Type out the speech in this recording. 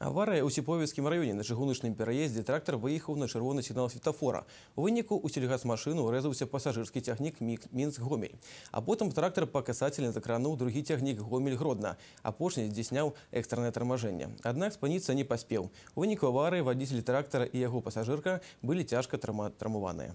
Аварія у Сіповівському районі на Жигуничному переїзді трактор виїхав на червоний сигнал світофора. У виніку у сільгазмашину врезався пасажирський тягнік мінськ Гомель. А потім трактор по касательно закранув другий тягнік Гомель гродна. А пошні здійсняв екстрене торможення. Однак спаніться не поспів. У виніку аварії водитель трактора і його пасажирка були тяжко травмовані.